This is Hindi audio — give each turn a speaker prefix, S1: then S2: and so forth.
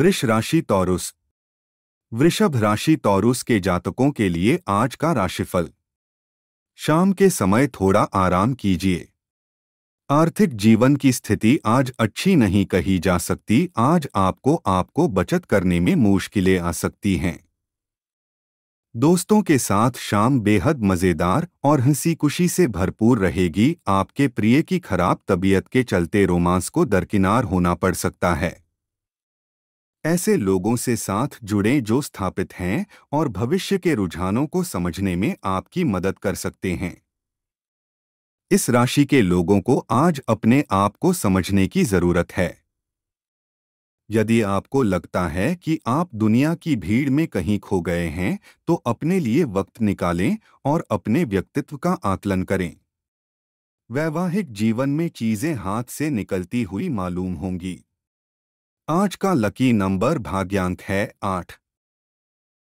S1: वृष राशि तौरुस वृषभ राशि तौरुस के जातकों के लिए आज का राशिफल शाम के समय थोड़ा आराम कीजिए आर्थिक जीवन की स्थिति आज अच्छी नहीं कही जा सकती आज आपको आपको बचत करने में मुश्किलें आ सकती हैं दोस्तों के साथ शाम बेहद मज़ेदार और हंसी खुशी से भरपूर रहेगी आपके प्रिय की खराब तबीयत के चलते रोमांस को दरकिनार होना पड़ सकता है ऐसे लोगों से साथ जुड़ें जो स्थापित हैं और भविष्य के रुझानों को समझने में आपकी मदद कर सकते हैं इस राशि के लोगों को आज अपने आप को समझने की जरूरत है यदि आपको लगता है कि आप दुनिया की भीड़ में कहीं खो गए हैं तो अपने लिए वक्त निकालें और अपने व्यक्तित्व का आकलन करें वैवाहिक जीवन में चीजें हाथ से निकलती हुई मालूम होंगी आज का लकी नंबर भाग्यांक है आठ